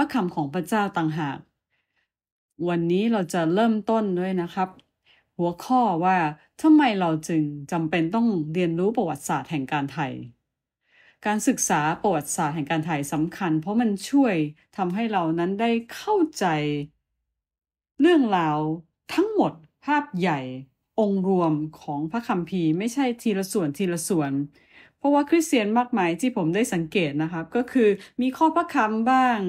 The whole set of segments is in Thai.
พระคำของพระเจ้าต่างหาก วันนี้เราจะเริ่มต้นด้วยนะครับ หัวข้อว่าทำไมเราจึงจำเป็นต้องเรียนรู้ประวัติศาสตร์แห่งการไทย การศึกษาประวัติศาสตร์แห่งการไทยสำคัญ เพราะมันช่วยทำให้เรานั้นได้เข้าใจ เรื่องราว ทั้งหมดภาพใหญ่ องค์รวมของพระคัมภีร์ไม่ใช่ทีละส่วนทีละส่วน เพราะว่าคริสเตียนมากมายที่ผมได้สังเกตนะครับ ก็คือมีข้อพระคำบ้าง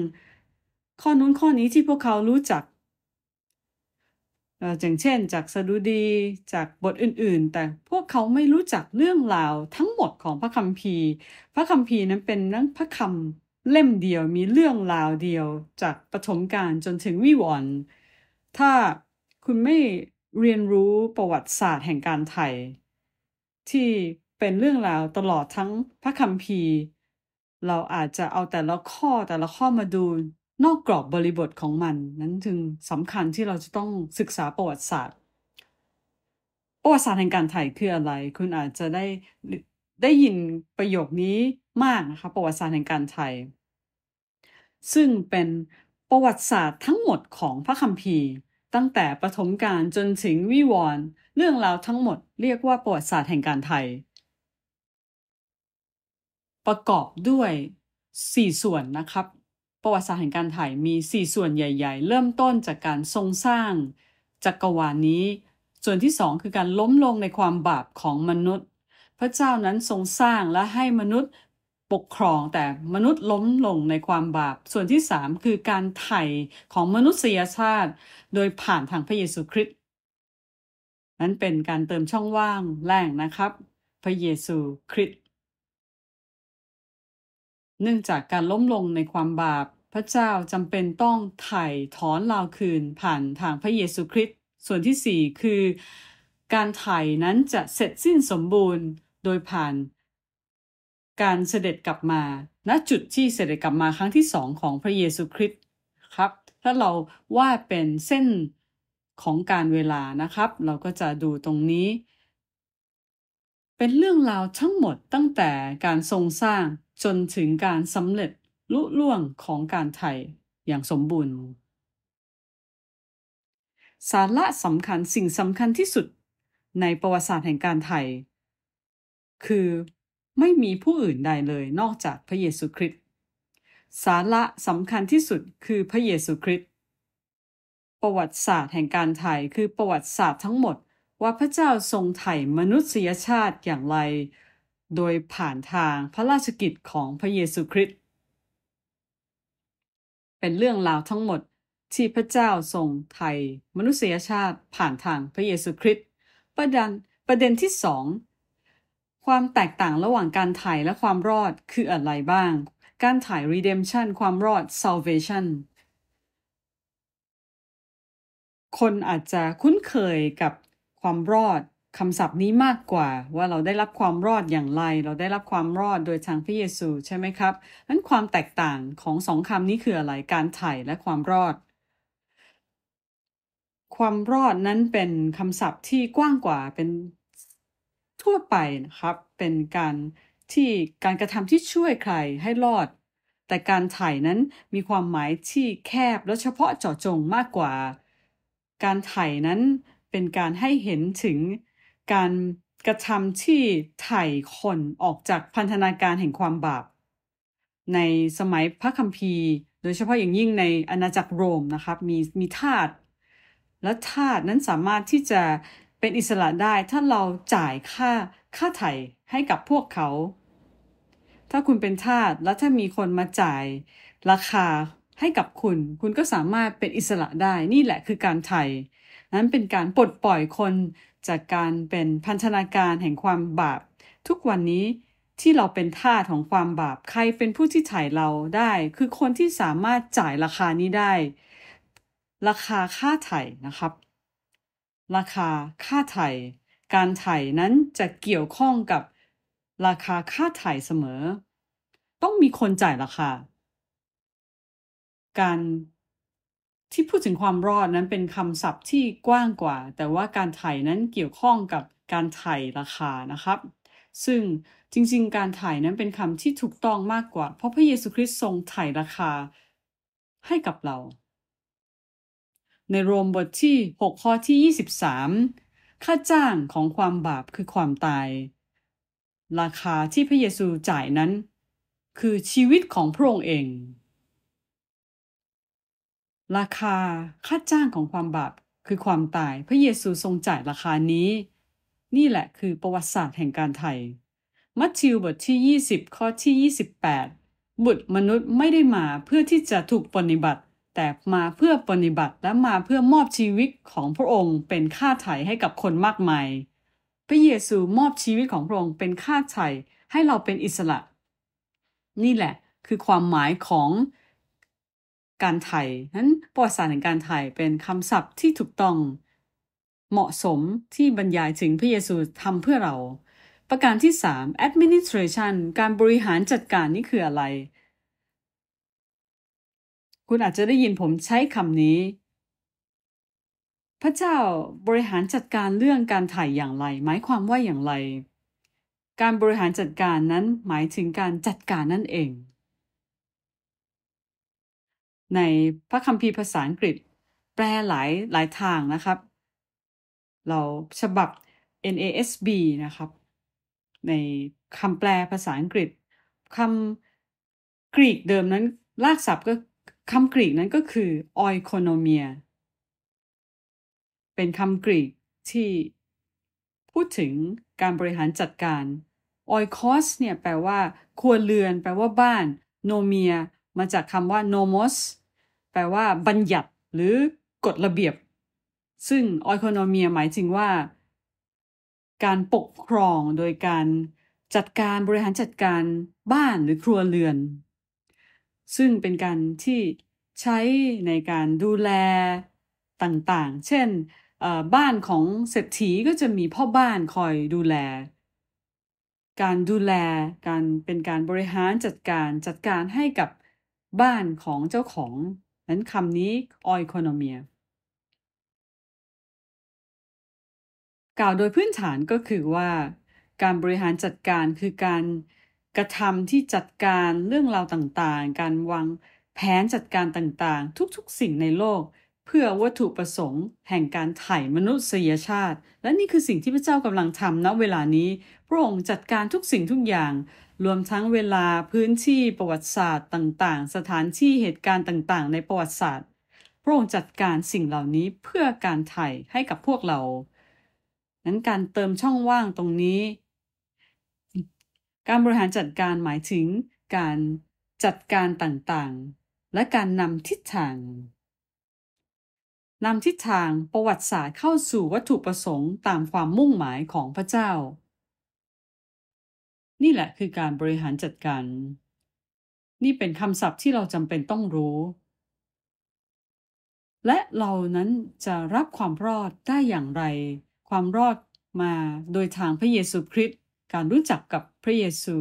ข้อนู้นข้อนี้ที่พวกเขารู้จักอย่างเช่นจากสดุดีจากบทอื่นๆ แต่พวกเขาไม่รู้จักเรื่องราวทั้งหมดของพระคัมภีร์ พระคัมภีร์นั้นเป็นนังพระคำเล่มเดียวมีเรื่องราวเดียวจากปฐมกาลจนถึงวิวรณ์ถ้าคุณไม่เรียนรู้ประวัติศาสตร์แห่งการไทยที่เป็นเรื่องราวตลอดทั้งพระคัมภีร์ เราอาจจะเอาแต่ละข้อแต่ละข้อมาดูนอกกรอบบริบทของมันนั้นจึงสำคัญที่เราจะต้องศึกษาประวัติศาสตร์ ประวัติศาสตร์แห่งการไทยคืออะไรคุณอาจจะได้ได้ยินประโยคนี้มากนะคะประวัติศาสตร์แห่งการไทย ซึ่งเป็นประวัติศาสตร์ทั้งหมดของพระคัมภีร์ ตั้งแต่ปฐมกาลจนถึงวิวรณ์เรื่องราวทั้งหมดเรียกว่าประวัติศาสตร์แห่งการไทย ประกอบด้วย 4 ส่วนนะครับประวัติศาสตร์แห่งการถ่ายมี 4 ส่วนใหญ่ ๆ เริ่มต้นจากการทรงสร้างจักรวาลนี้ส่วนที่ 2 คือการล้มลงในความบาปของมนุษย์ พระเจ้านั้นทรงสร้างและให้มนุษย์ปกครองแต่มนุษย์ล้มลงในความบาปส่วนที่ 3 คือการไถ่ของมนุษยชาติ โดยผ่านทางพระเยซูคริสต์นั้นเป็นการเติมช่องว่างแรงนะครับ พระเยซูคริสต์เนื่องจากการล้มลงในความบาป พระเจ้าจำเป็นต้องไถ่ถอนเราคืนผ่านทางพระเยซูคริสต์ ส่วนที่4คือ การไถ่นั้นจะเสร็จสิ้นสมบูรณ์โดยผ่าน การเสด็จกลับมา ณ จุดที่เสด็จกลับมาครั้งที่สองของพระเยซูคริสต์ครับ ถ้าเราวาดเป็นเส้นของการเวลานะครับ เราก็จะดูตรงนี้ เป็นเรื่องราวทั้งหมดตั้งแต่การทรงสร้างจนถึงการสำเร็จลุล่วงของการไทยอย่างสมบูรณ์สาระสำคัญสิ่งสำคัญที่สุด ในประวัติศาสตร์แห่งการไทยคือไม่มีผู้อื่นใดเลยนอกจากพระเยซูคริสต์สาระสำคัญที่สุดคือพระเยซูคริสต์ประวัติศาสตร์แห่งการไทยคือประวัติศาสตร์ทั้งหมดว่าพระเจ้าทรงไถ่มนุษยชาติอย่างไรโดยผ่านทางพระราชกิจของพระเยซูคริสต์ เป็นเรื่องราวทั้งหมดที่พระเจ้าทรงไทยมนุษยชาติผ่านทางพระเยซูคริสต์ประเด็นประเด็นที่สอง ความแตกต่างระหว่างการถ่ายและความรอดคืออะไรบ้าง การถ่าย redemption ความรอด salvation คนอาจจะคุ้นเคยกับความรอดคำศัพท์นี้มากกว่าว่าเราได้รับความรอดอย่างไร เราได้รับความรอดโดยทางพระเยซูใช่ไหมครับนั้นความแตกต่างของสองคำนี้คืออะไรการไถ่และความรอด ความรอดนั้นเป็นคำศัพท์ที่กว้างกว่าเป็น ทั่วไปนะครับ เป็นการที่การกระทำที่ช่วยใครให้รอด แต่การไถ่นั้นมีความหมายที่แคบและเฉพาะเจาะจงมากกว่า การไถ่นั้นเป็นการให้เห็นถึงการกระทำที่ไถ่คนออกจากพันธนาการแห่งความบาปในสมัยพระคัมภีร์ โดยเฉพาะอย่างยิ่งในอาณาจักรโรมนะครับมีมีทาสและทาสนั้นสามารถที่จะเป็นอิสระได้ถ้าเราจ่ายค่าค่าไถ่ให้กับพวกเขา ถ้าคุณเป็นทาสและถ้ามีคนมาจ่าย ราคาให้กับคุณ คุณก็สามารถเป็นอิสระได้นี่แหละคือการไถ่นั้นเป็นการปลดปล่อยคนจากการเป็นพันธนาการแห่งความบาป ทุกวันนี้ที่เราเป็นทาสของความบาปใครเป็นผู้ที่ถ่ายเราได้คือคนที่สามารถจ่ายราคานี้ได้ ราคาค่าไถ่นะครับ ราคาค่าไถ่ การไถ่นั้นจะเกี่ยวข้องกับ ราคาค่าไถ่เสมอ ต้องมีคนจ่ายราคาการที่พูดถึงความรอดนั้นเป็นคำศัพท์ที่กว้างกว่า แต่ว่าการไถ่นั้นเกี่ยวข้องกับการไถ่ราคานะครับ ซึ่งจริงๆ การไถ่นั้นเป็นคำที่ถูกต้องมากกว่า เพราะพระเยซูคริสต์ทรงไถ่ราคาให้กับเรา ในโรมบทที่6ข้อที่23ค่าจ้างของความบาปคือความตาย ราคาที่พระเยซูจ่ายนั้นคือชีวิตของพระองค์เองราคาค่าจ้างของความบาปคือความตายพระเยซูทรงจ่ายราคานี้ นี่แหละคือประวัติศาสตร์แห่งการไถ่มัทธิวบทที่ 20 ข้อที่ 28 บุตรมนุษย์ไม่ได้มาเพื่อที่จะถูกปฏิบัติ แต่มาเพื่อปฏิบัติและมาเพื่อมอบชีวิตของพระองค์เป็นค่าไถ่ให้กับคนมากมาย พระเยซูมอบชีวิตของพระองค์เป็นค่าไถ่ให้เราเป็นอิสระ นี่แหละคือความหมายของการไทยนั้นประวัติศาสตร์แห่งการไทยเป็นคำศัพท์ที่ถูกต้อง เหมาะสมที่บรรยายถึงพระเยซูทำเพื่อเรา ประการที่3 administration การบริหารจัดการนี่คืออะไร คุณอาจจะได้ยินผมใช้คำนี้ พระเจ้าบริหารจัดการเรื่องการถ่ายอย่างไร หมายความว่าอย่างไร การบริหารจัดการนั้นหมายถึงการจัดการนั่นเองในพระคัมภีร์ภาษาอังกฤษ แปลหลายหลายทางนะครับ เราฉบับ NASB นะครับ ในคำแปลภาษาอังกฤษคำกรีกเดิมนั้นรากศัพท์ก็คำกรีกนั้นก็คือ oikonomia เป็นคำกรีกที่พูดถึงการบริหารจัดการ oikos เนี่ยแปลว่าครัวเรือน แปลว่าบ้าน nomia มาจากคำว่า nomos แปลว่าบัญญัติหรือกฎระเบียบ ซึ่งออโคโนเมียหมายถึงว่า การปกครองโดยการ จัดการบริหารจัดการบ้านหรือครัวเรือน ซึ่งเป็นการที่ใช้ในการดูแลต่างๆ เช่นบ้านของเศรษฐีก็จะมีพ่อบ้านคอยดูแล การดูแลการเป็นการบริหารจัดการ จัดการให้กับบ้านของเจ้าของนั้นคำนี้อ i k o n o m i a กล่าวโดยพื้นฐานก็คือว่าการบริหารจัดการคือการกระทำที่จัดการเรื่องราวต่างๆ การวางแผนจัดการต่างๆทุกๆสิ่งในโลก เพื่อวัตถุประสงค์แห่งการไถ่มนุษยชาติ และนี่คือสิ่งที่พระเจ้ากำลังทำณเวลานี้พระองค์จัดการทุกสิ่งทุกอย่างรวมทั้งเวลาพื้นที่ประวัติศาสตร์ต่าง ๆ สถานที่เหตุการณ์ต่าง ๆ ในประวัติศาสตร์ พระองค์จัดการสิ่งเหล่านี้เพื่อการไถ่ให้กับพวกเรา นั้นการเติมช่องว่างตรงนี้ การบริหารจัดการหมายถึงการจัดการต่าง ๆ และการนำทิศทางนำทิศทางประวัติศาสตร์เข้าสู่วัตถุประสงค์ตามความมุ่งหมายของพระเจ้านี่แหละคือการบริหารจัดการ นี่เป็นคำศัพท์ที่เราจำเป็นต้องรู้ และเรานั้นจะรับความรอดได้อย่างไร ความรอดมาโดยทางพระเยซูคริสต์ การรู้จักกับพระเยซู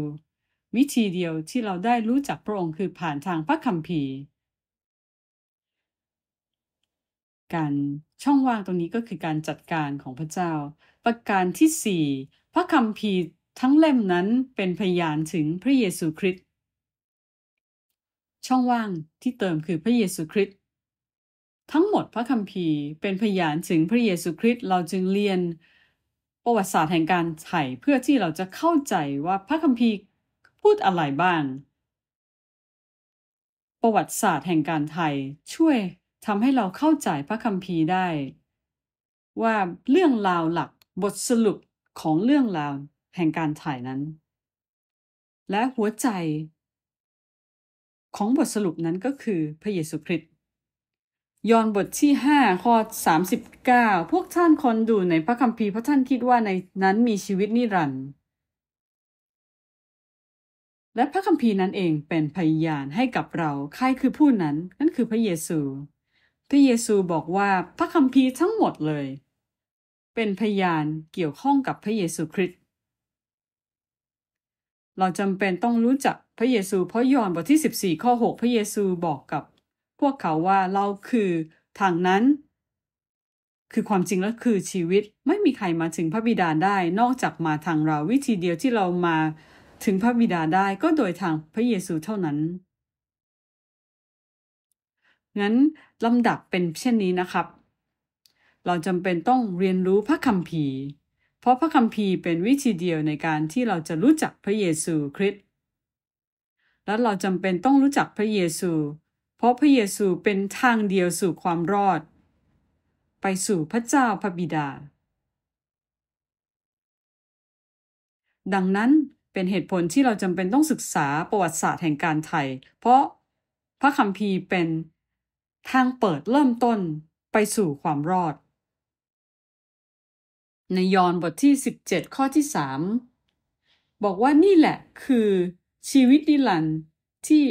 วิธีเดียวที่เราได้รู้จักพระองค์คือผ่านทางพระคัมภีร์ การช่องว่างตรงนี้ก็คือการจัดการของพระเจ้า ประการที่4พระคัมภีร์ทั้งเล่มนั้นเป็นพยานถึงพระเยซูคริสต์ช่องว่างที่เติมคือพระเยซูคริสต์ทั้งหมดพระคัมภีร์เป็นพยานถึงพระเยซูคริสต์เราจึงเรียน ประวัติศาสตร์แห่งการไถ่เพื่อที่เราจะเข้าใจว่าพระคัมภีร์พูดอะไรบ้าง ประวัติศาสตร์แห่งการไถ่ช่วยทำให้เราเข้าใจพระคัมภีร์ได้ ว่าเรื่องราวหลักบทสรุปของเรื่องราวแห่งการถ่ายนั้น และหัวใจ ของบทสรุปนั้นก็คือพระเยซูคริสต์ ยอห์นบทที่ 5ข้อ39 พวกท่านคนดูในพระคัมภีร์พระท่านคิดว่าในนั้นมีชีวิตนิรันดร์ และพระคัมภีร์นั้นเองเป็นพยานให้กับเรา ใครคือผู้นั้น นั่นคือพระเยซู พระเยซูบอกว่าพระคัมภีร์ทั้งหมดเลย เป็นพยานเกี่ยวข้องกับพระเยซูคริสต์เราจำเป็นต้องรู้จักพระเยซูเพราะยอห์นบทที่ 14 ข้อ 6 พระเยซูบอกกับพวกเขาว่าเราคือทางนั้น คือความจริงและคือชีวิตไม่มีใครมาถึงพระบิดาได้นอกจากมาทางเราวิธีเดียวที่เรามาถึงพระบิดาได้ก็โดยทางพระเยซูเท่านั้น งั้นลำดับเป็นเช่นนี้นะครับ เราจำเป็นต้องเรียนรู้พระคัมภีร์เพราะพระคัมภีร์เป็นวิธีเดียวในการที่เราจะรู้จักพระเยซูคริสต์ และเราจำเป็นต้องรู้จักพระเยซู เพราะพระเยซูเป็นทางเดียวสู่ความรอด ไปสู่พระเจ้าพระบิดา ดังนั้นเป็นเหตุผลที่เราจำเป็นต้องศึกษาประวัติศาสตร์แห่งการไทยเพราะพระคัมภีร์เป็นทางเปิดเริ่มต้นไปสู่ความรอดในยอห์นบทที่ 17 ข้อที่3บอกว่านี่แหละคือ ชีวิตนิรันดร์ที่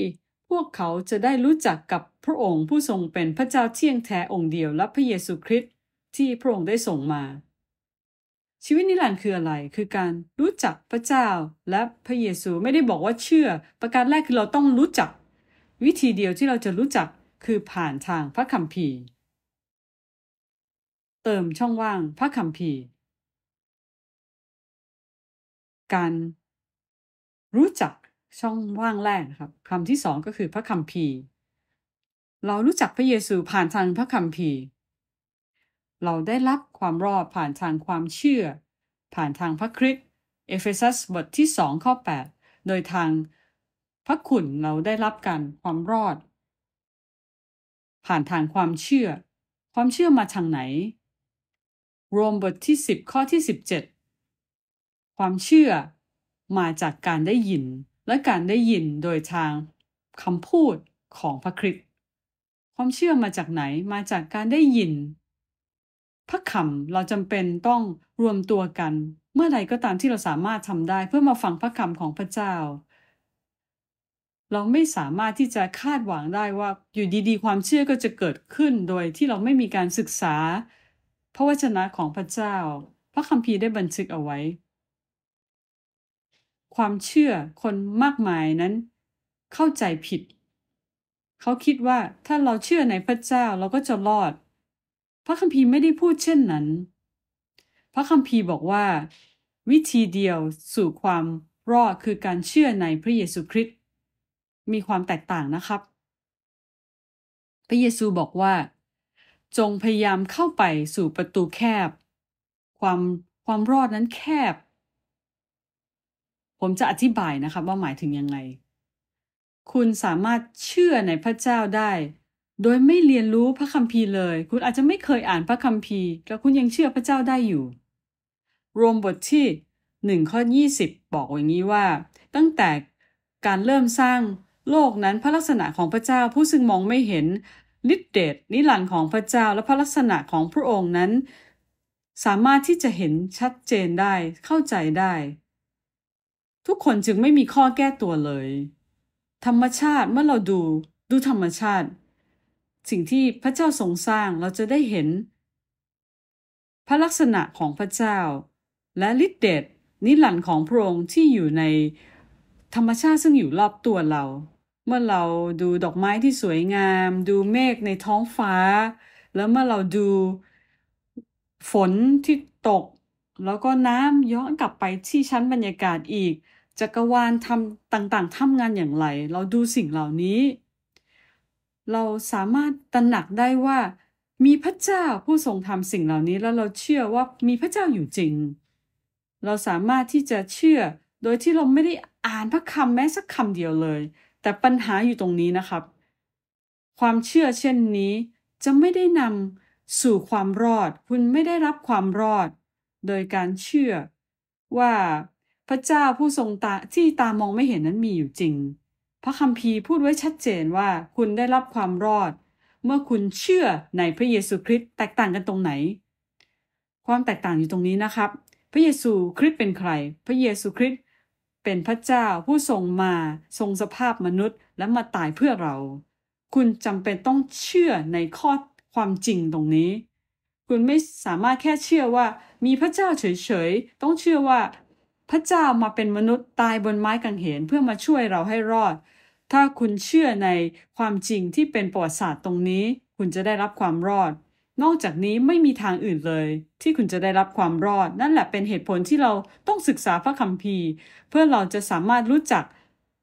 พวกเขาจะได้รู้จักกับพระองค์ผู้ทรงเป็นพระเจ้าเที่ยงแท้องค์เดียวและพระเยซูคริสต์ที่พระองค์ได้ส่งมา ชีวิตนิรันดร์คืออะไร คือการรู้จักพระเจ้า และพระเยซูไม่ได้บอกว่าเชื่อ ประการแรกคือเราต้องรู้จัก วิธีเดียวที่เราจะรู้จักคือผ่านทางพระคัมภีร์ เติมช่องว่างพระคัมภีร์การรู้จักช่องว่างแรกนะครับคำที่สองก็คือพระคัมภีร์ เรารู้จักพระเยซูผ่านทางพระคัมภีร์ เราได้รับความรอดผ่านทางความเชื่อ ผ่านทางพระคริสต์เอเฟซัสบทที่สองข้อ8 โดยทางพระคุณเราได้รับการความรอด ผ่านทางความเชื่อ ความเชื่อมาทางไหน โรมบทที่10ข้อที่17ความเชื่อมาจากการได้ยินและการได้ยินโดยทางคำพูดของพระคริสต์ ความเชื่อมาจากไหน มาจากการได้ยิน พระคำเราจำเป็นต้องรวมตัวกัน เมื่อใดก็ตามที่เราสามารถทำได้เพื่อมาฟังพระคำของพระเจ้า เราไม่สามารถที่จะคาดหวังได้ว่าอยู่ดีๆ ความเชื่อก็จะเกิดขึ้นโดยที่เราไม่มีการศึกษา พระวจนะของพระเจ้า พระคัมภีร์ได้บันทึกเอาไว้ความเชื่อคนมากมายนั้น เข้าใจผิด เขาคิดว่าถ้าเราเชื่อในพระเจ้าเราก็จะรอด พระคัมภีร์ไม่ได้พูดเช่นนั้น พระคัมภีร์บอกว่า วิธีเดียวสู่ความรอดคือการเชื่อในพระเยซูคริสต์มีความแตกต่างนะครับ พระเยซูบอกว่า จงพยายามเข้าไปสู่ประตูแคบ ความความรอดนั้นแคบผมจะอธิบายนะครับว่าหมายถึงยังไง คุณสามารถเชื่อในพระเจ้าได้ โดยไม่เรียนรู้พระคัมภีร์เลย คุณอาจจะไม่เคยอ่านพระคัมภีร์ แต่คุณยังเชื่อพระเจ้าได้อยู่ โรมบทที่1ข้อ20บอกอย่างนี้ว่า ตั้งแต่การเริ่มสร้างโลกนั้น พระลักษณะของพระเจ้าผู้ซึ่งมองไม่เห็นฤทธิเดชนิรันดร์ของพระเจ้าและพระลักษณะของพระองค์นั้น สามารถที่จะเห็นชัดเจนได้เข้าใจได้ทุกคนจึงไม่มีข้อแก้ตัวเลย ธรรมชาติเมื่อเราดูดูธรรมชาติ สิ่งที่พระเจ้าทรงสร้างเราจะได้เห็นพระลักษณะของพระเจ้า และฤทธิเดชนิลันดร์ของพระองค์ที่อยู่ใน ธรรมชาติซึ่งอยู่รอบตัวเรา เมื่อเราดูดอกไม้ที่สวยงาม ดูเมฆในท้องฟ้า แล้วเมื่อเราดูฝนที่ตกแล้วก็น้ำย้อนกลับไปที่ชั้นบรรยากาศอีกจักรวาลทำต่างๆทำงานอย่างไร เราดูสิ่งเหล่านี้ เราสามารถตระหนักได้ว่า มีพระเจ้าผู้ทรงทำสิ่งเหล่านี้แล้วเราเชื่อว่ามีพระเจ้าอยู่จริง เราสามารถที่จะเชื่อโดยที่เราไม่ได้อ่านพระคำแม้สักคำเดียวเลย แต่ปัญหาอยู่ตรงนี้นะครับ ความเชื่อเช่นนี้จะไม่ได้นำสู่ความรอด คุณไม่ได้รับความรอดโดยการเชื่อว่าพระเจ้าผู้ทรงตาที่ตามองไม่เห็นนั้นมีอยู่จริง พระคัมภีร์พูดไว้ชัดเจนว่าคุณได้รับความรอด เมื่อคุณเชื่อในพระเยซูคริสต์แตกต่างกันตรงไหน ความแตกต่างอยู่ตรงนี้นะครับ พระเยซูคริสต์เป็นใคร พระเยซูคริสต์เป็นพระเจ้าผู้ทรงมาทรงสภาพมนุษย์และมาตายเพื่อเรา คุณจำเป็นต้องเชื่อในข้อความจริงตรงนี้คุณไม่สามารถแค่เชื่อว่า มีพระเจ้าเฉยๆ ต้องเชื่อว่า พระเจ้ามาเป็นมนุษย์ตายบนไม้กางเขนเพื่อมาช่วยเราให้รอด ถ้าคุณเชื่อในความจริงที่เป็นประวัติศาสตร์ตรงนี้ คุณจะได้รับความรอด นอกจากนี้ไม่มีทางอื่นเลย ที่คุณจะได้รับความรอด นั่นแหละเป็นเหตุผลที่เราต้องศึกษาพระคัมภีร์เพื่อเราจะสามารถรู้จัก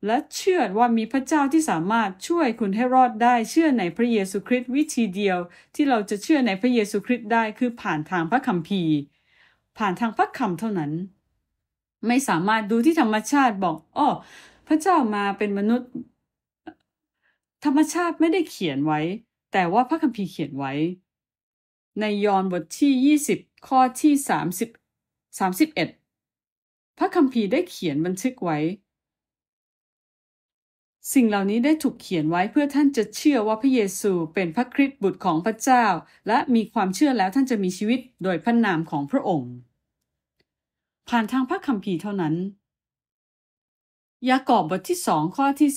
และเชื่อว่ามีพระเจ้าที่สามารถช่วยคุณให้รอดได้เชื่อในพระเยซูคริสต์วิธีเดียว ที่เราจะเชื่อในพระเยซูคริสต์ได้คือผ่านทางพระคัมภีร์ ผ่านทางพระคำเท่านั้น ไม่สามารถดูที่ธรรมชาติบอกอ้อพระเจ้ามาเป็นมนุษย์ธรรมชาติไม่ได้เขียนไว้ แต่ว่าพระคัมภีร์เขียนไว้ ในยอห์นบทที่20ข้อที่30 31พระคัมภีร์ได้เขียนบันทึกไว้สิ่งเหล่านี้ได้ถูกเขียนไว้เพื่อท่านจะเชื่อว่าพระเยซูเป็นพระคริสต์บุตรของพระเจ้า และมีความเชื่อแล้วท่านจะมีชีวิต โดยพระนามของพระองค์ ผ่านทางพระคัมภีร์เท่านั้นยากอบบทที่สองข้อที่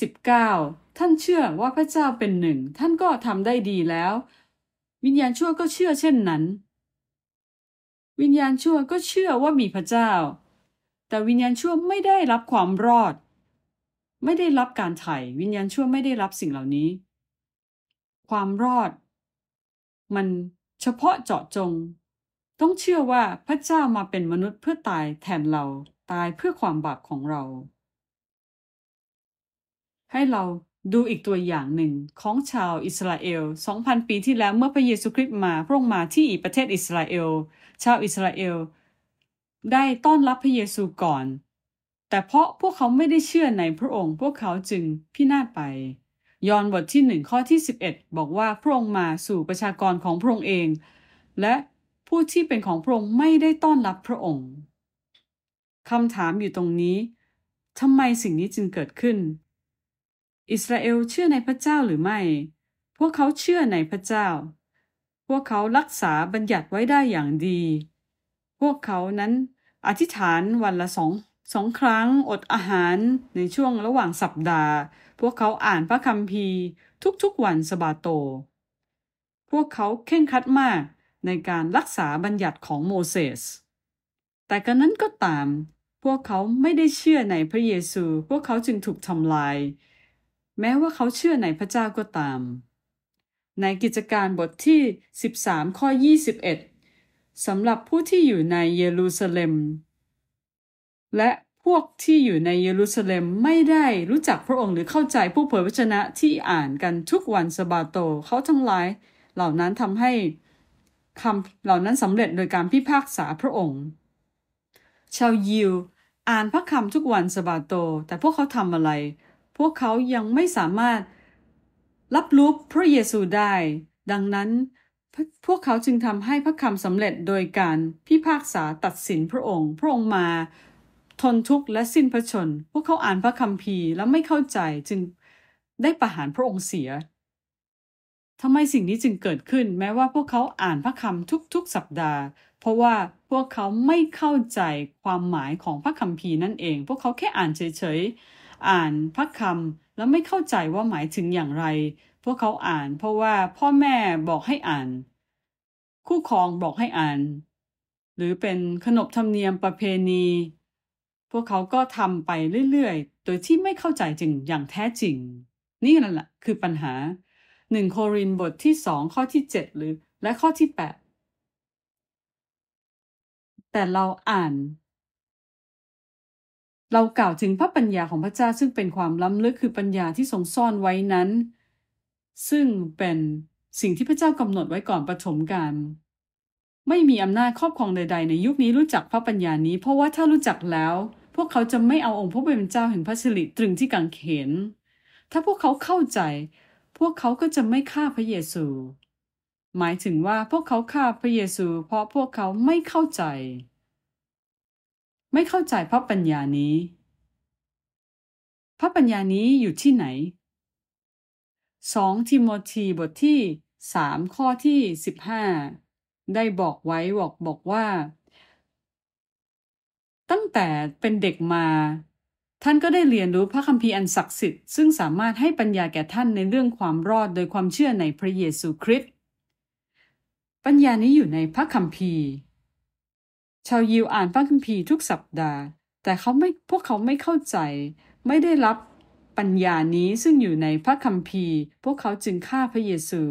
19 ท่านเชื่อว่าพระเจ้าเป็นหนึ่ง ท่านก็ทำได้ดีแล้ว วิญญาณชั่วก็เชื่อเช่นนั้น วิญญาณชั่วก็เชื่อว่ามีพระเจ้า แต่วิญญาณชั่วไม่ได้รับความรอดไม่ได้รับการไถ่ วิญญาณชั่วไม่ได้รับสิ่งเหล่านี้ ความรอด มันเฉพาะเจาะจง ต้องเชื่อว่าพระเจ้ามาเป็นมนุษย์เพื่อตาย แทนเรา ตายเพื่อความบาปของเรา ให้เราดูอีกตัวอย่างหนึ่งของชาวอิสราเอล2,000ปีที่แล้วเมื่อพระเยซูคริสต์มาพระองค์มาที่ประเทศอิสราเอล ชาวอิสราเอล ได้ต้อนรับพระเยซูก่อนแต่เพราะพวกเขาไม่ได้เชื่อในพระองค์ พวกเขาจึงพินาศไป ยอห์นบทที่หนึ่งข้อที่11 บอกว่าพระองค์มาสู่ประชากรของพระองค์เอง และผู้ที่เป็นของพระองค์ไม่ได้ต้อนรับพระองค์คำถามอยู่ตรงนี้ทำไมสิ่งนี้จึงเกิดขึ้น อิสราเอลเชื่อในพระเจ้าหรือไม่ พวกเขาเชื่อในพระเจ้า พวกเขารักษาบัญญัติไว้ได้อย่างดี พวกเขานั้นอธิษฐานวันละสองสองครั้งอดอาหารในช่วงระหว่างสัปดาห์ พวกเขาอ่านพระคัมภีร์ทุกๆวันสบาโต พวกเขาเข่งคัดมากในการรักษาบัญญัติของโมเสสแต่กันนั้นก็ตาม พวกเขาไม่ได้เชื่อในพระเยซู พวกเขาจึงถูกทำลาย แม้ว่าเขาเชื่อในพระเจ้าก็ตาม ในกิจการบทที่ 13ข้อ21สำหรับผู้ที่อยู่ในเยรูซาเล็มและพวกที่อยู่ในเยรูซาเล็มไม่ได้รู้จักพระองค์หรือเข้าใจผู้เผยพระชนะที่อ่านกันทุกวันสบาโตเขาทั้งหลาย เหล่านั้นทำให้คำเหล่านั้นสำเร็จโดยการพิพากษาพระองค์ ชาวยิวอ่านพระคำทุกวันสบาโต แต่พวกเขาทำอะไร พวกเขายังไม่สามารถรับรู้พระเยซูได้ ดังนั้นพวกเขาจึงทำให้พระคำสำเร็จโดยการพิพากษาตัดสินพระองค์พระองค์มาทนทุกข์และสิ้นพระชน พวกเขาอ่านพระคัมภีร์แล้วไม่เข้าใจจึงได้ประหารพระองค์เสียทำไมสิ่งนี้จึงเกิดขึ้น แม้ว่าพวกเขาอ่านพระคำทุกๆ สัปดาห์ เพราะว่าพวกเขาไม่เข้าใจความหมายของพระคัมภีร์นั่นเอง พวกเขาแค่อ่านเฉยๆ อ่านพระคำแล้วไม่เข้าใจว่าหมายถึงอย่างไร พวกเขาอ่าน เพราะว่าพ่อแม่บอกให้อ่าน คู่ครองบอกให้อ่าน หรือเป็นขนบธรรมเนียมประเพณีพวกเขาก็ทำไปเรื่อยๆโดยที่ไม่เข้าใจจริงอย่างแท้จริง นี่นั่นแหละ คือปัญหา1โครินบทที่2ข้อที่7หรือและข้อที่8แต่เราอ่าน เรากล่าวถึงพระปัญญาของพระเจ้าซึ่งเป็นความล้ำลึกคือปัญญาที่ทรงซ่อนไว้นั้น ซึ่งเป็นสิ่งที่พระเจ้ากำหนดไว้ก่อนประฐมกานไม่มีอำนาจครอบครองใดๆ ในยุคนี้รู้จักพระปัญญานี้ เพราะว่าถ้ารู้จักแล้วพวกเขาจะไม่เอาองค์พระผู้เป็นเจ้าแห่งพระสิริตรึงที่กางเขน ถ้าพวกเขาเข้าใจ พวกเขาก็จะไม่ฆ่าพระเยซู หมายถึงว่าพวกเขาฆ่าพระเยซู เพราะพวกเขาไม่เข้าใจ ไม่เข้าใจพระปัญญานี้ พระปัญญานี้อยู่ที่ไหน2ทิโมธีบทที่3ข้อที่15ได้บอกไว้บอกบอกว่าตั้งแต่เป็นเด็กมา ท่านก็ได้เรียนรู้พระคัมภีร์อันศักดิ์สิทธิ์ซึ่งสามารถให้ปัญญาแก่ท่านในเรื่องความรอดโดยความเชื่อในพระเยซูคริสต์ปัญญานี้อยู่ในพระคัมภีร์ ชาวยิวอ่านพระคัมภีร์ทุกสัปดาห์ แต่เขาไม่พวกเขาไม่เข้าใจ ไม่ได้รับปัญญานี้ซึ่งอยู่ในพระคัมภีร์ พวกเขาจึงฆ่าพระเยซู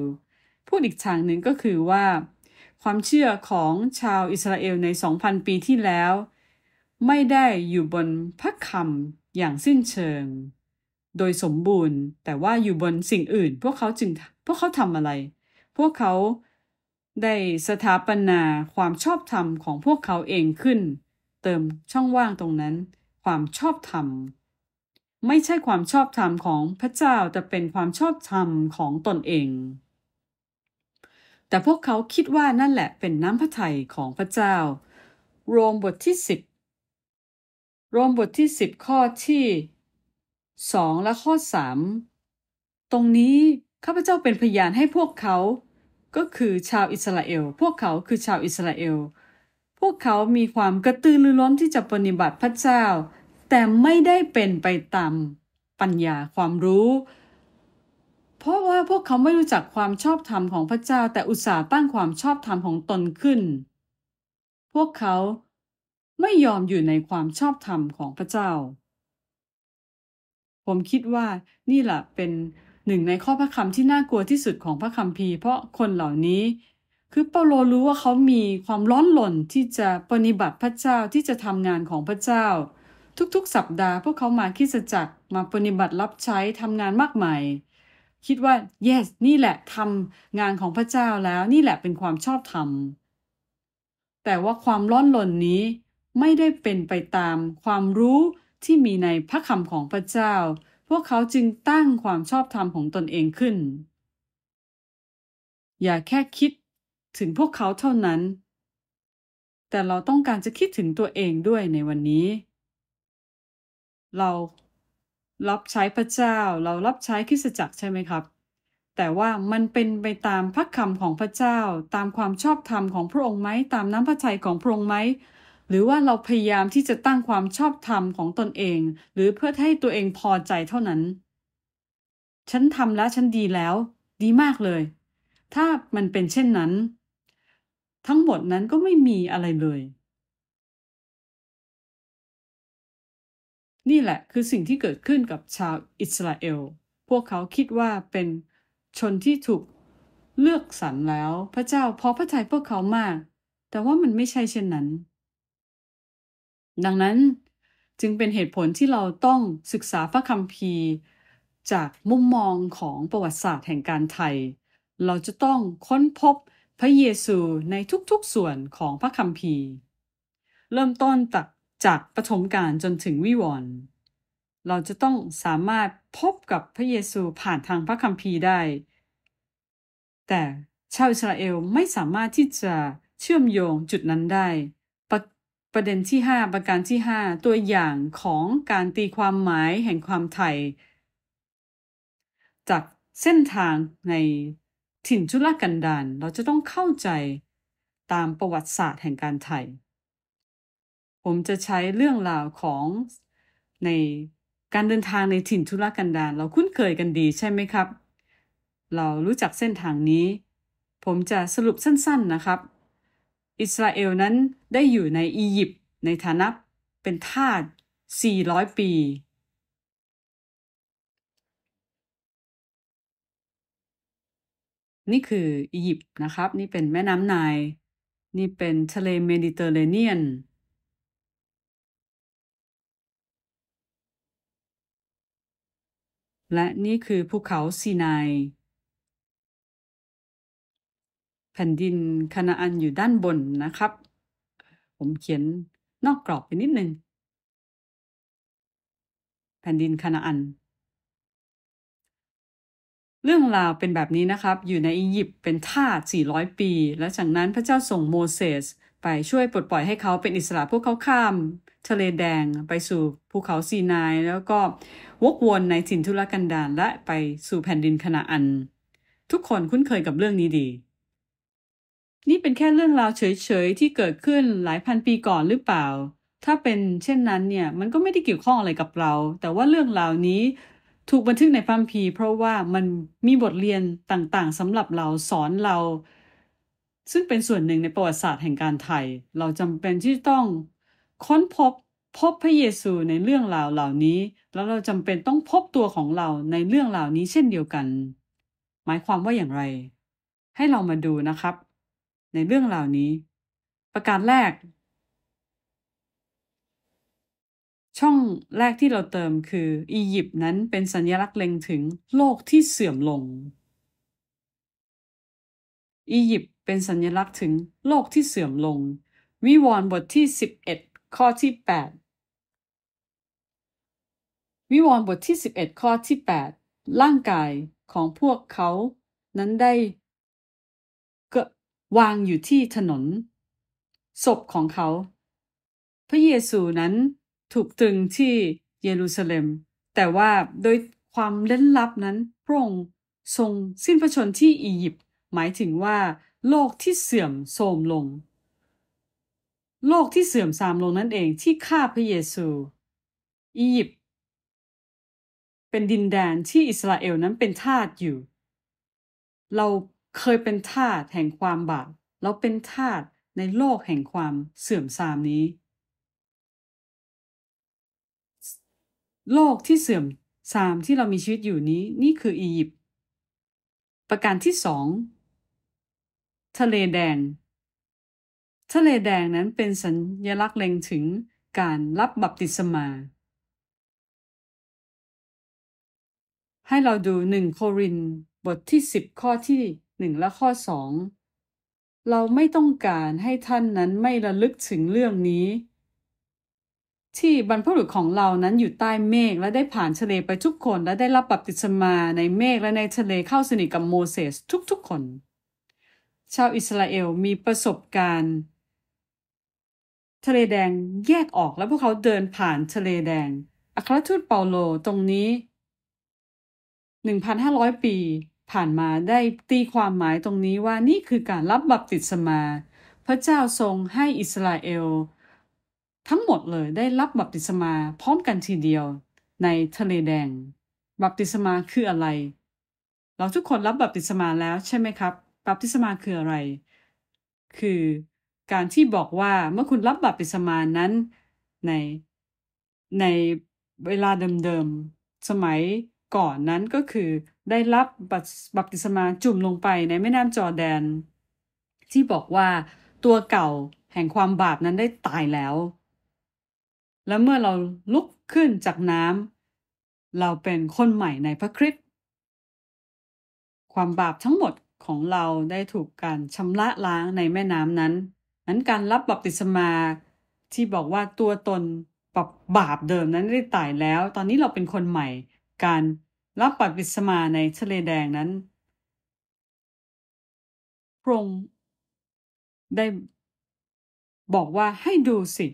พูดอีกทางหนึ่งก็คือว่า ความเชื่อของชาวอิสราเอลใน2,000ปีที่แล้วไม่ได้อยู่บนพระคำอย่างสิ้นเชิง โดยสมบูรณ์แต่ว่าอยู่บนสิ่งอื่นพวกเขาจึงพวกเขาทำอะไร พวกเขาได้สถาปนา ความชอบธรรมของพวกเขาเองขึ้น เติมช่องว่างตรงนั้น ความชอบธรรม ไม่ใช่ความชอบธรรมของพระเจ้า แต่เป็นความชอบธรรมของตนเอง แต่พวกเขาคิดว่านั่นแหละเป็นน้ำพระทัยของพระเจ้า โรมบทที่สิบรวมบทที่ 10 ข้อที่ 2 และข้อ 3 ตรงนี้ข้าพเจ้าเป็นพยานให้พวกเขา ก็คือ ชาวอิสราเอลพวกเขาคือชาวอิสราเอลพวกเขามีความกระตือรือร้นที่จะปฏิบัติพระเจ้า แต่ไม่ได้เป็นไปตามปัญญาความรู้ เพราะว่าพวกเขาไม่รู้จักความชอบธรรมของพระเจ้า แต่อุตส่าห์ตั้งความชอบธรรมของตนขึ้น พวกเขาไม่ยอมอยู่ในความชอบธรรมของพระเจ้า ผมคิดว่านี่แหละเป็นหนึ่งในข้อพระคำที่น่ากลัวที่สุดของพระคัมภีร์เพราะคนเหล่านี้ คือเปาโลรู้ว่าเขามีความร้อนหล่นที่จะปฏิบัติพระเจ้าที่จะทำงานของพระเจ้า ทุกๆสัปดาห์พวกเขามาคิดจักรมาปฏิบัติรับใช้ทำงานมากมายคิดว่า yes นี่แหละทำงานของพระเจ้าแล้วนี่แหละเป็นความชอบธรรม แต่ว่าความร้อนหล่นนี้ไม่ได้เป็นไปตามความรู้ที่มีในพระคำของพระเจ้า พวกเขาจึงตั้งความชอบธรรมของตนเองขึ้น อย่าแค่คิดถึงพวกเขาเท่านั้น แต่เราต้องการจะคิดถึงตัวเองด้วยในวันนี้ เรารับใช้พระเจ้าเรารับใช้คริสตจักรใช่ไหมครับ แต่ว่ามันเป็นไปตามพระคำของพระเจ้า ตามความชอบธรรมของพระองค์ไหมตามน้ำพระทัยของพระองค์ไหมหรือว่าเราพยายามที่จะตั้งความชอบธรรมของตนเองหรือเพื่อให้ตัวเองพอใจเท่านั้น ฉันทำแล้วฉันดีแล้ว ดีมากเลย ถ้ามันเป็นเช่นนั้น ทั้งหมดนั้นก็ไม่มีอะไรเลย นี่แหละคือสิ่งที่เกิดขึ้นกับชาวอิสราเอล พวกเขาคิดว่าเป็นชนที่ถูกเลือกสรรแล้วพระเจ้าพอพระทัยพวกเขามาก แต่ว่ามันไม่ใช่เช่นนั้นดังนั้นจึงเป็นเหตุผลที่เราต้องศึกษาพระคัมภีร์ จากมุมมองของประวัติศาสตร์แห่งการไทย เราจะต้องค้นพบพระเยซูในทุกๆส่วนของพระคัมภีร์ เริ่มต้นจากจากปฐมกาลจนถึงวิวรณ์เราจะต้องสามารถพบกับพระเยซูผ่านทางพระคัมภีร์ได้ แต่ชาวอิสราเอลไม่สามารถที่จะเชื่อมโยงจุดนั้นได้ประเด็นที่5ประการที่ 5 ตัวอย่างของการตีความหมายแห่งความไทย จากเส้นทางในถิ่นชุลกันดารเราจะต้องเข้าใจตามประวัติศาสตร์แห่งการไทยผมจะใช้เรื่องราวของในการเดินทางในถิ่นทุรกันดารเราคุ้นเคยกันดีใช่ไหมครับ เรารู้จักเส้นทางนี้ ผมจะสรุปสั้น ๆนะครับอิสราเอลนั้นได้อยู่ในอียิปต์ในฐานะเป็นทาส 400 ปี นี่คืออียิปต์นะครับ นี่เป็นแม่น้ำไนล์นี่เป็นทะเลเมดิเตอร์เรเนียน และนี่คือภูเขาซีนายแผ่นดินคณาอันอยู่ด้านบนนะครับ ผมเขียนนอกกรอบไปนิดนึง แผ่นดินคณาอัน เรื่องราวเป็นแบบนี้นะครับ อยู่ในอียิปต์เป็นทาส400 ปี และจากนั้นพระเจ้าส่งโมเสสไปช่วยปลดปล่อยให้เขาเป็นอิสระพวกเขาข้าม ทะเลแดงไปสู่ภูเขาซีนายแล้วก็วกวนในถิ่นทุรกันดารและไปสู่แผ่นดินคณาอัน ทุกคนคุ้นเคยกับเรื่องนี้ดีนี่เป็นแค่เรื่องราวเฉย ๆ ที่เกิดขึ้นหลายพันปีก่อนหรือเปล่า ถ้าเป็นเช่นนั้นเนี่ยมันก็ไม่ได้เกี่ยวข้องอะไรกับเรา แต่ว่าเรื่องราวนี้ถูกบันทึกในพัมพีเพราะว่ามันมีบทเรียนต่างๆสำหรับเราสอนเรา ซึ่งเป็นส่วนหนึ่งในประวัติศาสตร์แห่งการไทย เราจำเป็นที่ต้อง ค้นพบ พบพระเยซูในเรื่องราวเหล่านี้ แล้วเราจำเป็นต้องพบตัวของเราในเรื่องราวนี้เช่นเดียวกัน หมายความว่าอย่างไร ให้เรามาดูนะครับในเรื่องเหล่านี้ ประการแรก ช่องแรกที่เราเติมคืออียิปต์นั้นเป็นสัญลักษณ์เล็งถึง โลกที่เสื่อมลง อียิปต์เป็นสัญลักษณ์ถึงโลกที่เสื่อมลง วิวรณ์บทที่11ข้อที่ 8 วิวรณ์บทที่11ข้อที่ 8 ร่างกายของพวกเขา นั้นได้วางอยู่ที่ถนน ศพของเขา พระเยซูนั้นถูกตรึงที่เยรูซาเล็ม แต่ว่าโดยความเล่นลับนั้นพระองค์ทรงสิ้นพระชนที่อียิปต์หมายถึงว่า โลกที่เสื่อมโทรมลง โลกที่เสื่อมทรามลงนั่นเองที่ฆ่าพระเยซู อียิปต์เป็นดินแดนที่อิสราเอลนั้นเป็นทาสอยู่ เราเคยเป็นทาสแห่งความบาปแล้วเป็นทาสในโลกแห่งความเสื่อมทรามนี้ โลกที่เสื่อมทรามที่เรามีชีวิตอยู่นี้นี่คืออียิปต์ ประการที่สองทะเลแดง ทะเลแดงนั้นเป็นสัญลักษณ์เล็งถึงการรับบัพติศมา ให้เราดูหนึ่งโครินบทที่10ข้อที่หนึ่งและข้อสองเราไม่ต้องการให้ท่านนั้นไม่ระลึกถึงเรื่องนี้ ที่บรรพบุรุษของเรานั้นอยู่ใต้เมฆและได้ผ่านทะเลไปทุกคน และได้รับปรับติศมาในเมฆและในทะเลเข้าสนิทกับโมเสสทุกๆคน ชาวอิสราเอลมีประสบการณ์ทะเลแดงแยกออกและพวกเขาเดินผ่านทะเลแดง อัครทูตเปาโลตรงนี้ 1,500 ปีผ่านมาได้ตีความหมายตรงนี้ว่านี่คือการรับบัพติศมา พระเจ้าทรงให้อิสราเอล ทั้งหมดเลยได้รับบัพติศมา พร้อมกันทีเดียว ในทะเลแดงบัพติศมาคืออะไร เราทุกคนรับบัพติศมาแล้วใช่ไหมครับ บัพติศมาคืออะไร คือการที่บอกว่าเมื่อคุณรับบัพติศมานั้น ใน ในเวลาเดิมๆสมัยก่อนนั้นก็คือได้รับบัพติศมาจุ่มลงไปในแม่น้ำจอแดน ที่บอกว่าตัวเก่าแห่งความบาปนั้นได้ตายแล้ว และเมื่อเราลุกขึ้นจากน้ำเราเป็นคนใหม่ในพระคริสต์ความบาปทั้งหมดของเราได้ถูกการชำระล้างในแม่น้ำนั้น นั้นการรับบัพติศมา ที่บอกว่าตัวตนบบาปเดิมนั้นได้ตายแล้ว ตอนนี้เราเป็นคนใหม่การรับปัดวิสมาในทะเลแดงนั้น พระองค์ได้บอกว่าให้ดูสิ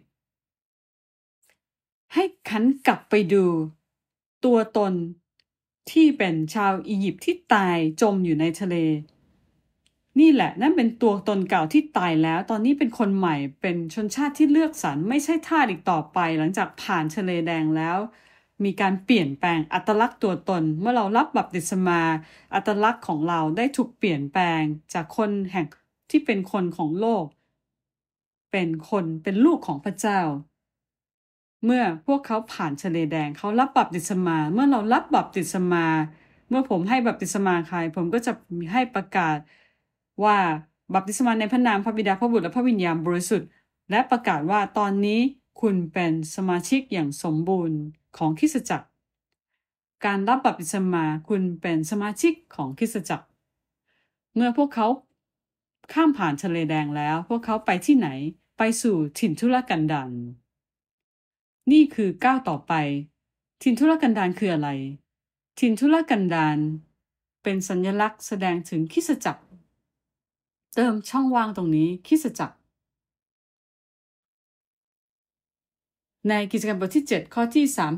ให้ขันกลับไปดูตัวตนที่เป็นชาวอียิปต์ที่ตายจมอยู่ในทะเล นี่แหละนั่นเป็นตัวตนเก่าที่ตายแล้ว ตอนนี้เป็นคนใหม่เป็นชนชาติที่เลือกสรรไม่ใช่ทาสอีกต่อไปหลังจากผ่านทะเลแดงแล้วมีการเปลี่ยนแปลงอัตลักษณ์ตัวตน เมื่อเรารับบัพติศมา อัตลักษณ์ของเราได้ถูกเปลี่ยนแปลงจากคนแห่งที่เป็นคนของโลก เป็นคนเป็นลูกของพระเจ้า เมื่อพวกเขาผ่านทะเลแดง เขารับบัพติศมา เมื่อเรารับบัพติศมา เมื่อผมให้บัพติศมาใคร ผมก็จะให้ประกาศ ว่าบัพติศมาในพระนามพระบิดาพระบุตรและพระวิญญาณบริสุทธิ์ และประกาศว่าตอนนี้คุณเป็นสมาชิกอย่างสมบูรณ์ของคิสจักร การรับบัพติศมา คุณเป็นสมาชิกของคิสจักร เมื่อพวกเขา ข้ามผ่านทะเลแดงแล้วพวกเขาไปที่ไหน ไปสู่ถิ่นทุรกันดารนี่คือก้าวต่อไป ถิ่นทุรกันดารคืออะไร ถิ่นทุรกันดารเป็นสัญลักษณ์แสดงถึงคิสจักร เติมช่องว่างตรงนี้คิสจักรในกิจกรรมบทที่7 ข้อที่ 38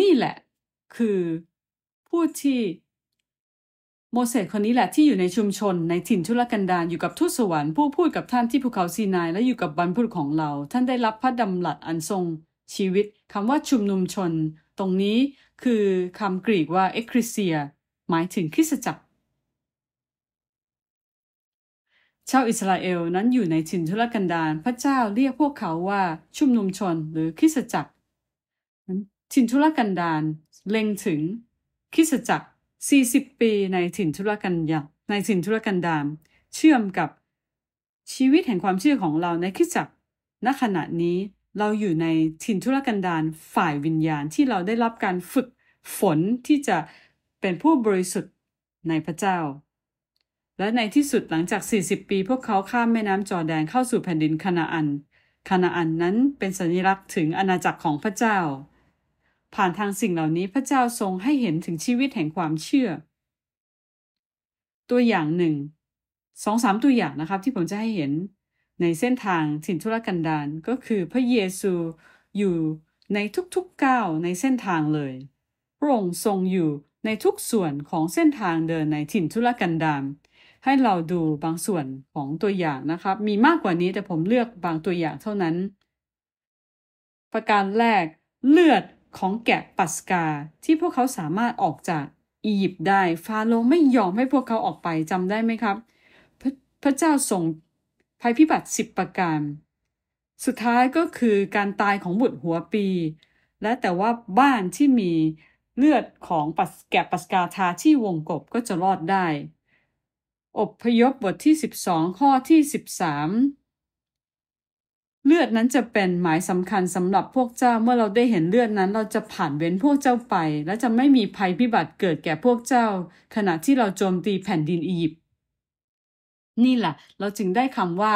นี่แหละ คือ ผู้ที่โมเสสคนนี้แหละที่อยู่ในชุมชน ในถิ่นทุรกันดารอยู่กับทูตสวรรค์ผู้พูดกับท่านที่ภูเขาซีนาย และอยู่กับบรรพุรุษของเรา ท่านได้รับพระดำรัสอันทรงชีวิตคำว่าชุมนุมชน ตรงนี้คือคำกรีกว่า เอคริเซีย หมายถึงคริสตจักรชาวอิสราเอลนั้นอยู่ในถิ่นทุรกันดารพระเจ้าเรียกพวกเขาว่าชุมนุมชนหรือคริสจักรถิ่นทุรกันดารเล็งถึงคริสจักร40 ปี ในถิ่นทุรกันยาในถิ่นทุรกันดารเชื่อมกับชีวิตแห่งความเชื่อของเราในคริสจักรณขณะนี้เราอยู่ในถิ่นทุรกันดารฝ่ายวิญญาณที่เราได้รับการฝึกฝนที่จะเป็นผู้บริสุทธิ์ในพระเจ้าและในที่สุดหลังจาก 40 ปีพวกเขาข้ามแม่น้ำจอแดนเข้าสู่แผ่นดินคานาอันคานาอันนั้นเป็นสัญลักษณ์ถึงอาณาจักรของพระเจ้า ผ่านทางสิ่งเหล่านี้พระเจ้าทรงให้เห็นถึงชีวิตแห่งความเชื่อ ตัวอย่างหนึ่ง สองสามตัวอย่างนะครับ ที่ผมจะให้เห็น ในเส้นทางถิ่นทุรกันดารก็คือพระเยซูอยู่ ในทุกๆก้าวในเส้นทางเลยพระองค์ทรงอยู่ในทุกส่วนของเส้นทางเดินในถิ่นทุรกันดารให้เราดูบางส่วนของตัวอย่างนะครับ มีมากกว่านี้แต่ผมเลือกบางตัวอย่างเท่านั้น ประการแรกเลือดของแกะปัสกาที่พวกเขาสามารถออกจากอียิปต์ได้ ฟาโรห์ไม่ยอมให้พวกเขาออกไปจำได้ไหมครับพพระเจ้าส่งภัยพิบัติสิบประการ สุดท้ายก็คือการตายของบุตรหัวปี และแต่ว่าบ้านที่มีเลือดของปัสแกะปัสกาทาที่วงกบก็จะรอดได้อบพยพบทที่12 ข้อที่ 13 เลือดนั้นจะเป็นหมายสำคัญสำหรับพวกเจ้า เมื่อเราได้เห็นเลือดนั้นเราจะผ่านเว้นพวกเจ้าไป และจะไม่มีภัยพิบัติเกิดแก่พวกเจ้า ขณะที่เราโจมตีแผ่นดินอียิปต์นี่แหละเราจึงได้คำว่า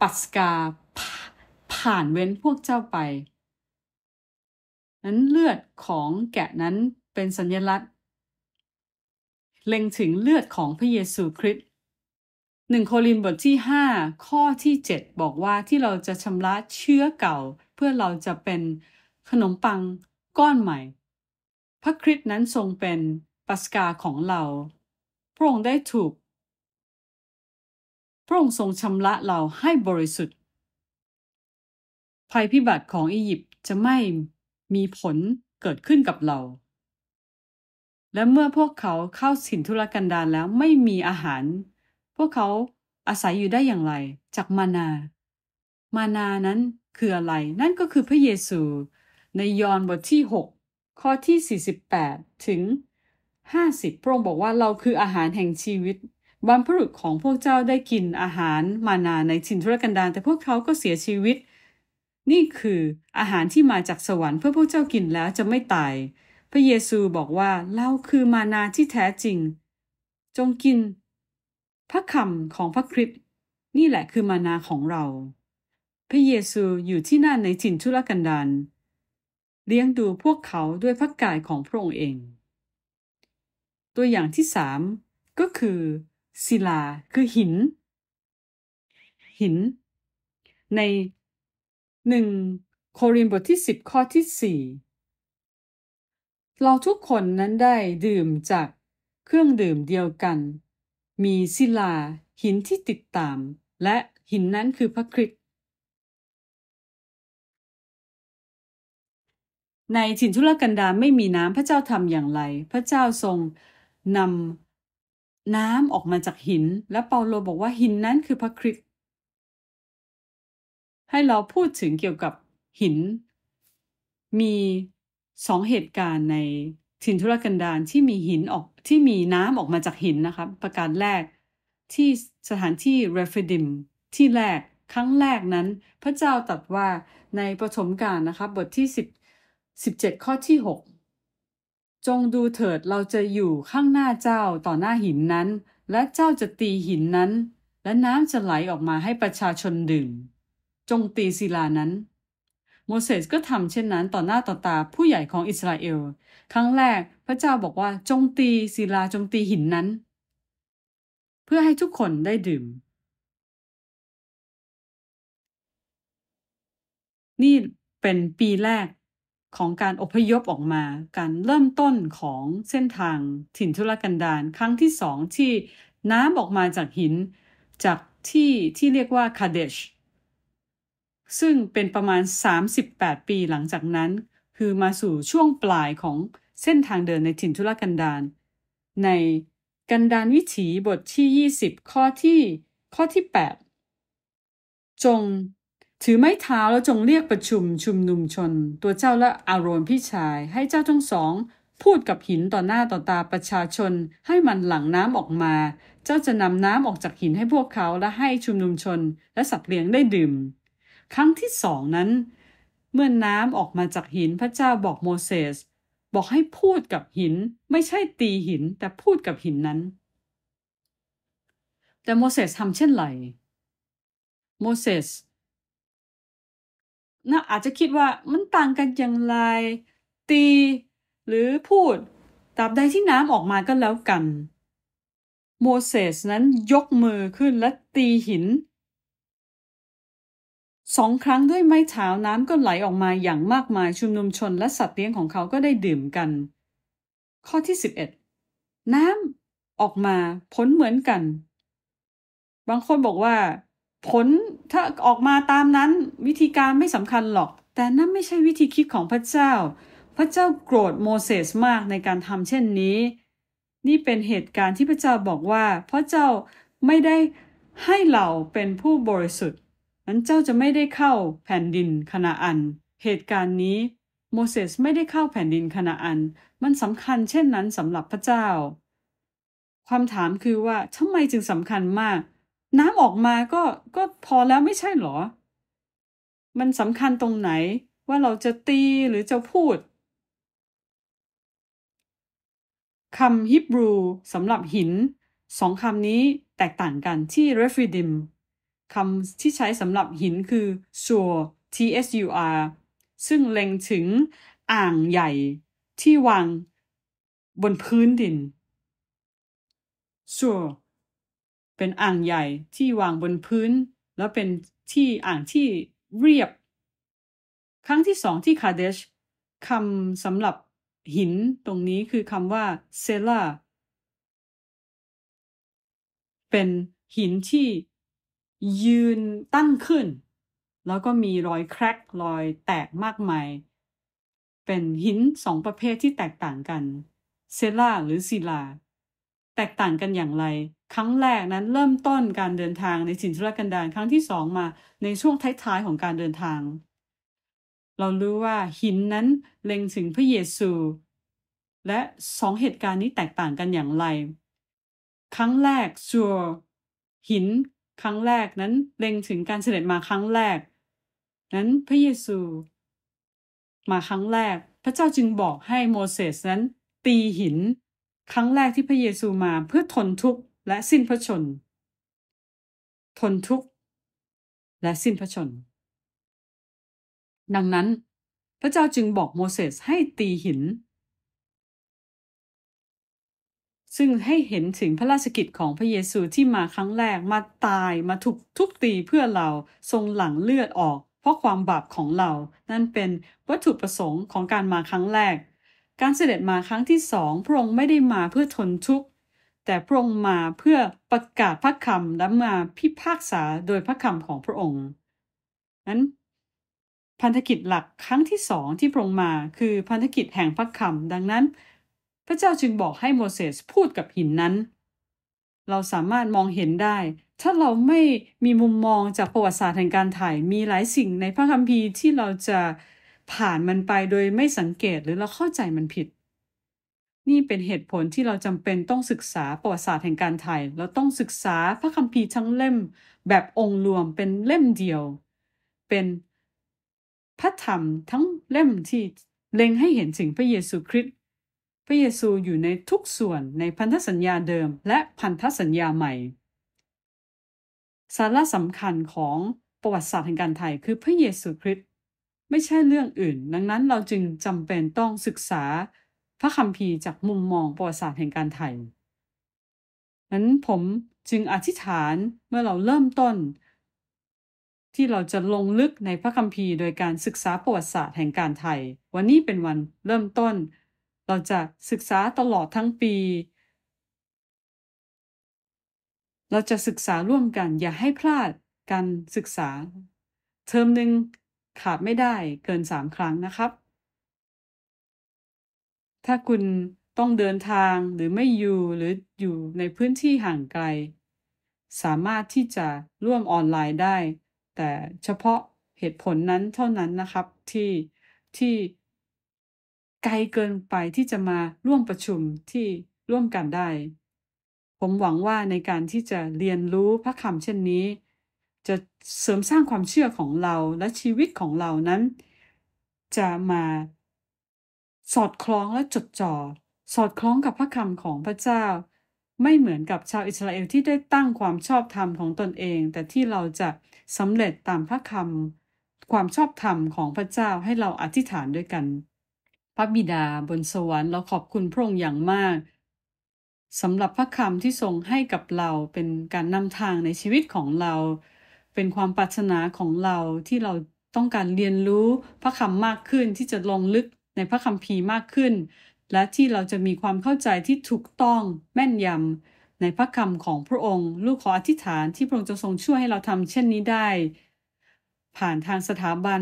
ปัสกาผ่านเว้นพวกเจ้าไป นั้นเลือดของแกะนั้นเป็นสัญลักษณ์เล็งถึงเลือดของพระเยซูคริสต์หนึ่งโครินบทที่5ข้อที่7บอกว่าที่เราจะชำระเชื้อเก่า เพื่อเราจะเป็นขนมปังก้อนใหม่ พระคริสต์นั้นทรงเป็นปัสกาของเราพระองค์ได้ถูกพระองค์ทรงชำระเราให้บริสุทธิ์ ภัยพิบัติของอียิปต์จะไม่มีผลเกิดขึ้นกับเราและเมื่อพวกเขาเข้าสินธุรกันดารแล้วไม่มีอาหาร พวกเขาอาศัยอยู่ได้อย่างไรจากมานา มานานั้นคืออะไร นั่นก็คือพระเยซู ในยอห์นบทที่6ข้อที่48ถึง50พระองค์บอกว่าเราคืออาหารแห่งชีวิตบรรพุรุษของพวกเจ้าได้กินอาหาร มานาในถิ่นธุรกันดารแต่พวกเขาก็เสียชีวิต นี่คืออาหารที่มาจากสวรรค์เพื่อพวกเจ้ากินแล้วจะไม่ตายพระเยซูบอกว่า เราคือมานาที่แท้จริง จงกิน พระคำของพระคริสต์นี่แหละคือมานาของเรา พระเยซูอยู่ที่นั่นในถิ่นทุรกันดารเลี้ยงดูพวกเขาด้วยพระกายของพระองค์เอง ตัวอย่างที่สาม ก็คือ ศิลาคือหิน หิน ในหนึ่งโครินธ์บทที่สิบข้อที่สี่เราทุกคนนั้นได้ดื่มจากเครื่องดื่มเดียวกัน มีศิลาหินที่ติดตาม และหินนั้นคือพระคริสต์ในถิ่นทุรกันดารไม่มีน้ำพระเจ้าทำอย่างไร พระเจ้าทรงนำน้ำออกมาจากหิน และเปาโลบอกว่าหินนั้นคือพระคริสต์ให้เราพูดถึงเกี่ยวกับหิน มีสองเหตุการณ์ในถิ่นทุรกันดารที่มีหินออกที่มีน้ำออกมาจากหินนะคะประการแรกที่สถานที่เรฟิดิมที่แรกครั้งแรกนั้น พระเจ้าตรัสว่าในปรฐมการนะคะบทที่10 17 ข้อที่ 6 จงดูเถิดเราจะอยู่ข้างหน้าเจ้าต่อหน้าหินนั้น และเจ้าจะตีหินนั้น และน้ำจะไหลออกมาให้ประชาชนดื่มจงตีศิลานั้นโมเสสก็ทำเช่นนั้นต่อหน้าต่อตาผู้ใหญ่ของอิสราเอล ครั้งแรกพระเจ้าบอกว่าจงตีศิลาจงตีหินนั้น เพื่อให้ทุกคนได้ดื่ม นี่เป็นปีแรกของการอพยพออกมา การเริ่มต้นของเส้นทางถิ่นทุรกันดารครั้งที่สองที่น้ำออกมาจากหิน จากที่ที่เรียกว่าคาเดชซึ่งเป็นประมาณ 38 ปีหลังจากนั้น คือมาสู่ช่วงปลายของเส้นทางเดินในถิ่นทุรกันดารในกันดารวิถีบทที่ 20 ข้อที่ ข้อที่ 8 จงถือไม้เท้าแล้วจงเรียกประชุมชุมนุมชน ตัวเจ้าและอารอนพี่ชายให้เจ้าทั้งสอง พูดกับหินต่อหน้าต่อตาประชาชนให้มันหลั่งน้ำออกมา เจ้าจะนำน้ำออกจากหินให้พวกเขาและให้ชุมนุมชน และสัตว์เลี้ยงได้ดื่มครั้งที่สองนั้น เมื่อน้ำออกมาจากหินพระเจ้าบอกโมเสสบอกให้พูดกับหิน ไม่ใช่ตีหินแต่พูดกับหินนั้น แต่โมเสสทำเช่นไรโมเสสน่าอาจจะคิดว่ามันต่างกันอย่างไร ตีหรือพูดตราบใดที่น้ำออกมาก็แล้วกัน โมเสสนั้นยกมือขึ้นและตีหินสองครั้งด้วยไม้เท้าน้ำก็ไหลออกมาอย่างมากมายชุมนุมชนและสัตว์เลี้ยงของเขาก็ได้ดื่มกัน ข้อที่ 11 น้ำออกมาผลเหมือนกัน บางคนบอกว่าผลถ้าออกมาตามนั้นวิธีการไม่สำคัญหรอก แต่นั่นไม่ใช่วิธีคิดของพระเจ้า พระเจ้าโกรธโมเสสมากในการทำเช่นนี้ นี่เป็นเหตุการณ์ที่พระเจ้าบอกว่าพระเจ้าไม่ได้ให้เราเป็นผู้บริสุทธิ์นั้นเจ้าจะไม่ได้เข้าแผ่นดินคณาอัน เหตุการณ์นี้ โมเสสไม่ได้เข้าแผ่นดินคณาอัน มันสำคัญเช่นนั้นสำหรับพระเจ้า ความถามคือว่าทำไมจึงสำคัญมาก น้ำออกมาก็ก็พอแล้วไม่ใช่หรอ มันสำคัญตรงไหน ว่าเราจะตีหรือจะพูดคำฮิบรูสำหรับหิน สองคำนี้แตกต่างกันที่ refidim คำที่ใช้สำหรับหินคือ sur t s u r ซึ่งเล็งถึง อ่างใหญ่ ที่วางบนพื้นดิน sur เป็นอ่างใหญ่ที่วางบนพื้น แล้วเป็นที่อ่างที่เรียบ ครั้งที่สองที่คาเดชคำสำหรับหินตรงนี้คือคำว่าเซล่าเป็นหินที่ยืนตั้งขึ้น แล้วก็มี รอยแครกรอย แตกมากมายเป็นหินสองประเภทที่แตกต่างกัน เซล่าหรือศิลา แตกต่างกันอย่างไร ครั้งแรกนั้นเริ่มต้นการเดินทางในสินธุรกันดารครั้งที่สองมาในช่วงท้ายๆของการเดินทาง เรารู้ว่าหินนั้นเล็งถึงพระเยซู และสองเหตุการณ์นี้แตกต่างกันอย่างไร ครั้งแรกชัวหินครั้งแรกนั้นเล่งถึงการเสด็จมาครั้งแรก นั้นพระเยซู มาครั้งแรก พระเจ้าจึงบอกให้โมเสสนั้น ตีหิน ครั้งแรกที่พระเยซูมาเพื่อทนทุกข์และสิ้นพระชน ทนทุกข์และสิ้นพระชน ดังนั้นพระเจ้าจึงบอกโมเสสให้ตีหินซึ่งให้เห็นถึงพระราชกิจของพระเยซูที่มาครั้งแรกมาตายมาถูกทุกตีเพื่อเราทรงหลั่งเลือดออก เพราะความบาปของเรานั่นเป็นวัตถุประสงค์ของการมาครั้งแรก การเสด็จมาครั้งที่สองพระองค์ไม่ได้มาเพื่อทนทุกข์แต่พระองค์มาเพื่อประกาศพระคำและมาพิพากษาโดยพระคำของพระองค์นั้นพันธกิจหลักครั้งที่สองที่พระองค์มาคือพันธกิจแห่งพระคำดังนั้นพระเจ้าจึงบอกให้โมเสสพูดกับหินนั้น เราสามารถมองเห็นได้ ถ้าเราไม่มีมุมมองจาก ประวัติศาสตร์แห่งการถ่าย มีหลายสิ่งในพระคัมภีร์ที่เราจะผ่านมันไปโดยไม่สังเกตหรือเราเข้าใจมันผิด นี่เป็นเหตุผลที่เราจำเป็นต้องศึกษาประวัติศาสตร์แห่งการถ่าย เราต้องศึกษาพระคัมภีร์ทั้งเล่มแบบองค์รวมเป็นเล่มเดียว เป็นพระธรรมทั้งเล่มที่ เล็งให้เห็นถึงพระเยซูคริสตพระเยซูอยู่ในทุกส่วนในพันธสัญญาเดิมและพันธสัญญาใหม่ สาระสำคัญของประวัติศาสตร์แห่งการไทยคือพระเยซูคริสต์ไม่ใช่เรื่องอื่น ดังนั้นเราจึงจำเป็นต้องศึกษาพระคัมภีร์จากมุมมองประวัติศาสตร์แห่งการไทยนั้นผมจึงอธิษฐานเมื่อเราเริ่มต้น ที่เราจะลงลึกในพระคัมภีร์โดยการศึกษาประวัติศาสตร์แห่งการไทยวันนี้เป็นวันเริ่มต้นเราจะศึกษาตลอดทั้งปี เราจะศึกษาร่วมกันอย่าให้พลาดการศึกษา เทอมหนึ่งขาดไม่ได้เกินสามครั้งนะครับ ถ้าคุณต้องเดินทางหรือไม่อยู่หรืออยู่ในพื้นที่ห่างไกล สามารถที่จะร่วมออนไลน์ได้ แต่เฉพาะเหตุผลนั้นเท่านั้นนะครับ ที่ที่ไกลเกินไปที่จะมาร่วมประชุมที่ร่วมกันได้ ผมหวังว่าในการที่จะเรียนรู้พระคำเช่นนี้ จะเสริมสร้างความเชื่อของเราและชีวิตของเรานั้น จะมาสอดคล้องและจดจ่อสอดคล้องกับพระคำของพระเจ้า ไม่เหมือนกับชาวอิสราเอลที่ได้ตั้งความชอบธรรมของตนเอง แต่ที่เราจะสำเร็จตามพระคำความชอบธรรมของพระเจ้าให้เราอธิษฐานด้วยกันพระบิดาบนสวรรค์เราขอบคุณพระองค์อย่างมากสำหรับพระคำที่ทรงให้กับเราเป็นการนำทางในชีวิตของเรา เป็นความปรารถนาของเราที่เราต้องการเรียนรู้พระคำมากขึ้นที่จะลงลึกในพระคำพีมากขึ้น และที่เราจะมีความเข้าใจที่ถูกต้องแม่นยำในพระคำของพระองค์ลูกขออธิษฐานที่พระองค์จะทรงช่วยให้เราทำเช่นนี้ได้ ผ่านทางสถาบัน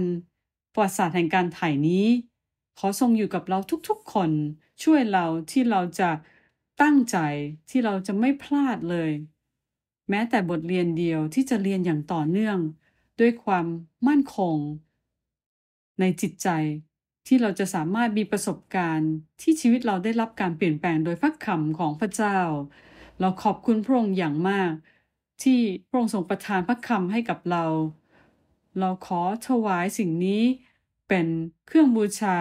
ประวัติศาสตร์แห่งการถ่ายนี้ขอทรงอยู่กับเราทุกๆคน ช่วยเราที่เราจะตั้งใจที่เราจะไม่พลาดเลย แม้แต่บทเรียนเดียวที่จะเรียนอย่างต่อเนื่อง ด้วยความมั่นคง ในจิตใจที่เราจะสามารถมีประสบการณ์ที่ชีวิตเราได้รับการเปลี่ยนแปลงโดยพระคำของพระเจ้า เราขอบคุณพระองค์อย่างมาก ที่พระองค์ทรงประทานพระคำให้กับเรา เราขอถวายสิ่งนี้เป็นเครื่องบูชา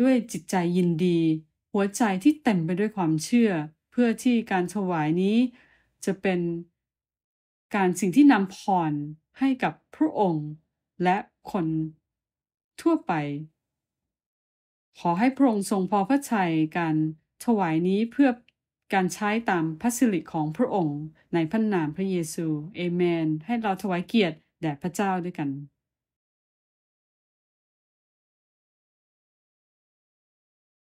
ด้วยจิตใจยินดี หัวใจที่เต็มไปด้วยความเชื่อ เพื่อที่การถวายนี้จะเป็นการสิ่งที่นำพรให้กับพระองค์และคน ทั่วไป ขอให้พระองค์ทรงพอพระชัยการถวายนี้เพื่อการใช้ตามพระสิริของพระองค์ ในพระนามพระเยซูเอเมน ให้เราถวายเกียรติแด่พระเจ้าด้วยกัน